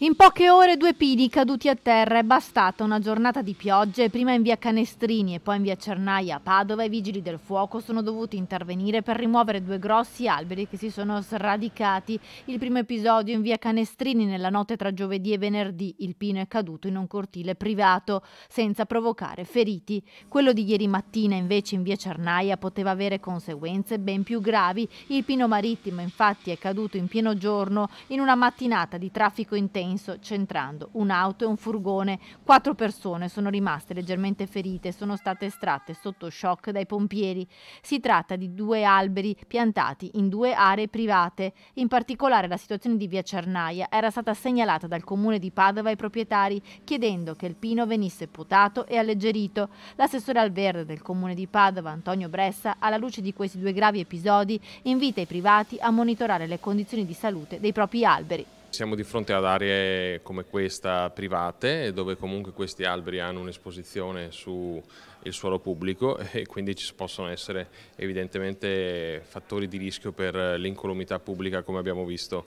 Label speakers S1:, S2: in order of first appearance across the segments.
S1: In poche ore due pini caduti a terra è bastata una giornata di piogge, prima in via Canestrini e poi in via Cernaia a Padova i vigili del fuoco sono dovuti intervenire per rimuovere due grossi alberi che si sono sradicati. Il primo episodio in via Canestrini nella notte tra giovedì e venerdì il pino è caduto in un cortile privato senza provocare feriti. Quello di ieri mattina invece in via Cernaia poteva avere conseguenze ben più gravi. Il pino marittimo infatti è caduto in pieno giorno in una mattinata di traffico intenso senso, centrando un'auto e un furgone. Quattro persone sono rimaste leggermente ferite e sono state estratte sotto shock dai pompieri. Si tratta di due alberi piantati in due aree private. In particolare la situazione di via Cernaia era stata segnalata dal comune di Padova ai proprietari, chiedendo che il pino venisse potato e alleggerito. L'assessore al verde del comune di Padova, Antonio Bressa, alla luce di questi due gravi episodi, invita i privati a monitorare le condizioni di salute dei propri alberi.
S2: Siamo di fronte ad aree come questa private dove comunque questi alberi hanno un'esposizione sul suolo pubblico e quindi ci possono essere evidentemente fattori di rischio per l'incolumità pubblica come abbiamo visto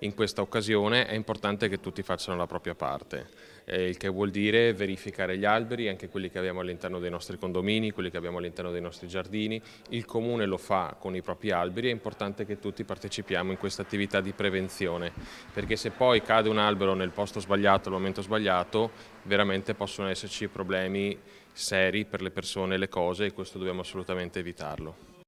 S2: in questa occasione. È importante che tutti facciano la propria parte eh, il che vuol dire verificare gli alberi, anche quelli che abbiamo all'interno dei nostri condomini, quelli che abbiamo all'interno dei nostri giardini. Il comune lo fa con i propri alberi, è importante che tutti partecipiamo in questa attività di prevenzione, perché se poi cade un albero nel posto sbagliato, al momento sbagliato, veramente possono esserci problemi seri per le persone e le cose e questo dobbiamo assolutamente evitarlo.